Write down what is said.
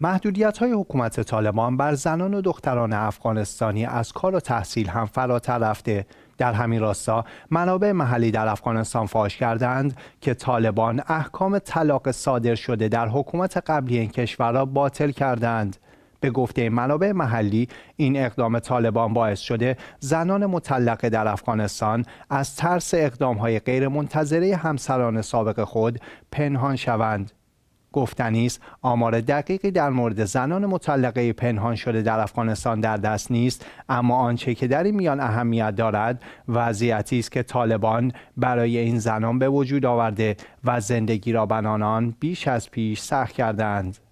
محدودیت های حکومت طالبان بر زنان و دختران افغانستانی از کار و تحصیل هم فراتر رفته در همین راستا منابع محلی در افغانستان فاش کردند که طالبان احکام طلاق صادر شده در حکومت قبلی این کشور را باطل کردند به گفته منابع محلی این اقدام طالبان باعث شده زنان مطلقه در افغانستان از ترس غیر غیرمنتظره همسران سابق خود پنهان شوند گفتنی است آمار دقیقی در مورد زنان مطلقه پنهان شده در افغانستان در دست نیست اما آنچه که در این میان اهمیت دارد وضعیتی است که طالبان برای این زنان به وجود آورده و زندگی را بنانان بیش از پیش سخت کردند